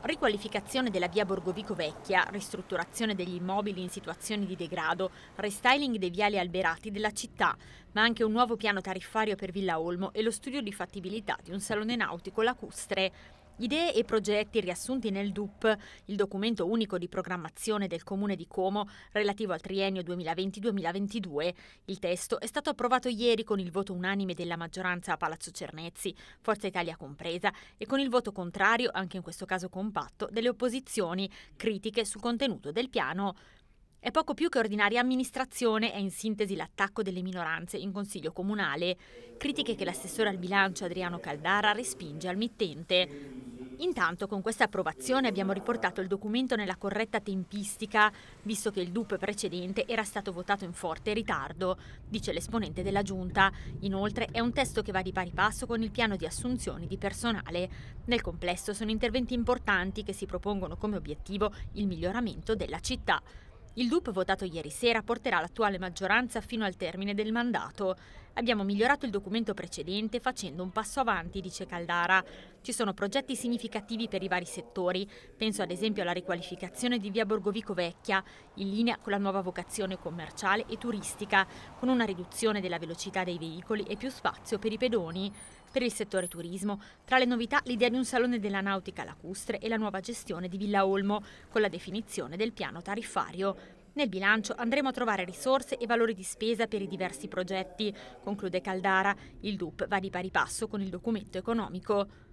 Riqualificazione della via Borgovico Vecchia, ristrutturazione degli immobili in situazioni di degrado, restyling dei viali alberati della città, ma anche un nuovo piano tariffario per Villa Olmo e lo studio di fattibilità di un salone nautico lacustre. Idee e progetti riassunti nel DUP, il documento unico di programmazione del Comune di Como relativo al triennio 2020-2022. Il testo è stato approvato ieri con il voto unanime della maggioranza a Palazzo Cernezzi, Forza Italia compresa, e con il voto contrario, anche in questo caso compatto, delle opposizioni, critiche sul contenuto del piano. È poco più che ordinaria amministrazione, è in sintesi l'attacco delle minoranze in Consiglio Comunale, critiche che l'assessore al bilancio Adriano Caldara respinge al mittente. Intanto con questa approvazione abbiamo riportato il documento nella corretta tempistica, visto che il DUP precedente era stato votato in forte ritardo, dice l'esponente della Giunta. Inoltre è un testo che va di pari passo con il piano di assunzioni di personale. Nel complesso sono interventi importanti che si propongono come obiettivo il miglioramento della città. Il DUP votato ieri sera porterà l'attuale maggioranza fino al termine del mandato. Abbiamo migliorato il documento precedente facendo un passo avanti, dice Caldara. Ci sono progetti significativi per i vari settori. Penso ad esempio alla riqualificazione di via Borgovico Vecchia, in linea con la nuova vocazione commerciale e turistica, con una riduzione della velocità dei veicoli e più spazio per i pedoni. Per il settore turismo, tra le novità l'idea di un salone della nautica lacustre e la nuova gestione di Villa Olmo, con la definizione del piano tariffario. Nel bilancio andremo a trovare risorse e valori di spesa per i diversi progetti, conclude Caldara. Il DUP va di pari passo con il documento economico.